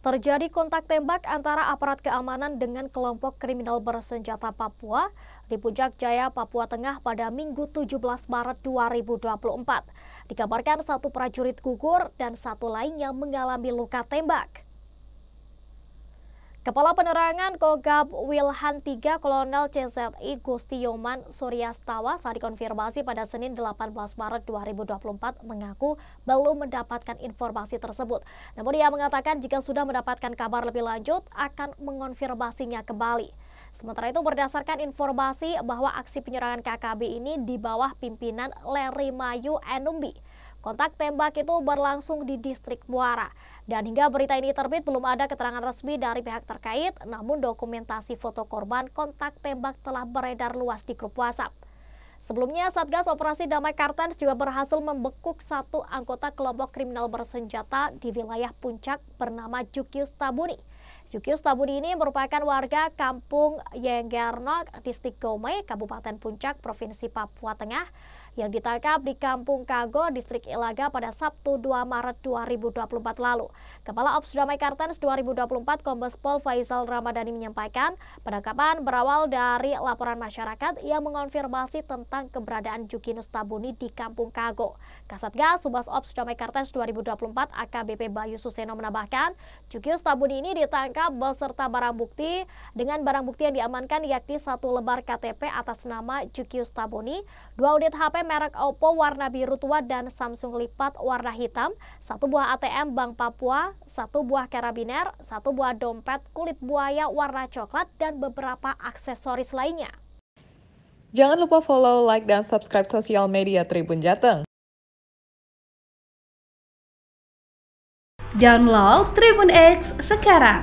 Terjadi kontak tembak antara aparat keamanan dengan kelompok kriminal bersenjata Papua di Puncak Jaya, Papua Tengah pada Minggu 17 Maret 2024. Dikabarkan satu prajurit gugur dan satu lainnya mengalami luka tembak. Kepala Penerangan Kogab Wilhan 3 Kolonel CZI Gusti Yoman Suryastawa saat dikonfirmasi pada Senin 18 Maret 2024 mengaku belum mendapatkan informasi tersebut. Namun ia mengatakan jika sudah mendapatkan kabar lebih lanjut akan mengonfirmasinya kembali. Sementara itu berdasarkan informasi bahwa aksi penyerangan KKB ini di bawah pimpinan Leri Mayu Enumbi. Kontak tembak itu berlangsung di distrik Muara. Dan hingga berita ini terbit belum ada keterangan resmi dari pihak terkait, namun dokumentasi foto korban kontak tembak telah beredar luas di grup WhatsApp. Sebelumnya, Satgas Operasi Damai Kartens juga berhasil membekuk satu anggota kelompok kriminal bersenjata di wilayah puncak bernama Jukius Tabuni. Jukius Tabudi ini merupakan warga kampung Yenggarnok, Distrik Gomei, Kabupaten Puncak, Provinsi Papua Tengah yang ditangkap di Kampung Kago, Distrik Ilaga pada Sabtu 2 Maret 2024 lalu. Kepala Ops Damai Kartens 2024 Kombes Pol Faisal Ramadhani menyampaikan, penangkapan berawal dari laporan masyarakat yang mengonfirmasi tentang keberadaan Jukinus Tabuni di Kampung Kago. Kasatgas Subas Ops Damai Kartens 2024 AKBP Bayu Suseno menambahkan, Jukinus Tabuni ini ditangkap lengkap beserta barang bukti dengan barang bukti yang diamankan yakni satu lembar KTP atas nama Jukius Taboni, dua unit HP merek Oppo warna biru tua dan Samsung lipat warna hitam, satu buah ATM Bank Papua, satu buah karabiner, satu buah dompet kulit buaya warna coklat dan beberapa aksesoris lainnya. Jangan lupa follow, like, dan subscribe sosial media Tribun Jateng. Download Tribun X sekarang